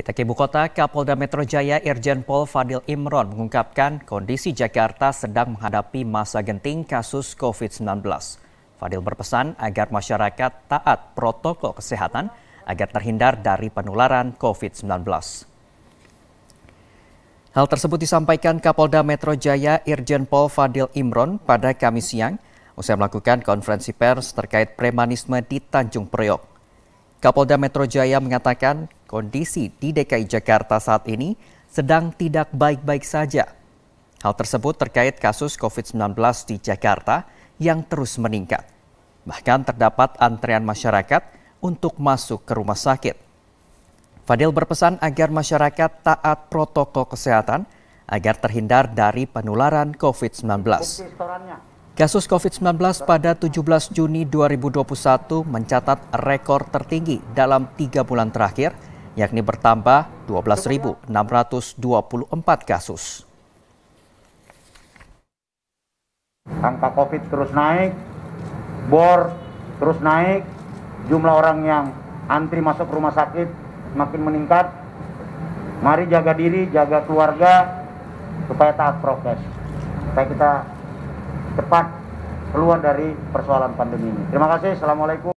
Kita ke ibu kota, Kapolda Metro Jaya Irjen Pol Fadil Imron mengungkapkan kondisi Jakarta sedang menghadapi masa genting kasus COVID-19. Fadil berpesan agar masyarakat taat protokol kesehatan agar terhindar dari penularan COVID-19. Hal tersebut disampaikan Kapolda Metro Jaya Irjen Pol Fadil Imron pada Kamis siang usai melakukan konferensi pers terkait premanisme di Tanjung Priok. Kapolda Metro Jaya mengatakan kondisi di DKI Jakarta saat ini sedang tidak baik-baik saja. Hal tersebut terkait kasus COVID-19 di Jakarta yang terus meningkat. Bahkan terdapat antrean masyarakat untuk masuk ke rumah sakit. Fadil berpesan agar masyarakat taat protokol kesehatan agar terhindar dari penularan COVID-19. Kasus COVID-19 pada 17 Juni 2021 mencatat rekor tertinggi dalam tiga bulan terakhir – yakni bertambah 12.624 kasus. Angka COVID terus naik, bor terus naik, jumlah orang yang antri masuk rumah sakit makin meningkat. Mari jaga diri, jaga keluarga supaya taat prokes. Supaya kita cepat keluar dari persoalan pandemi ini. Terima kasih. Assalamualaikum.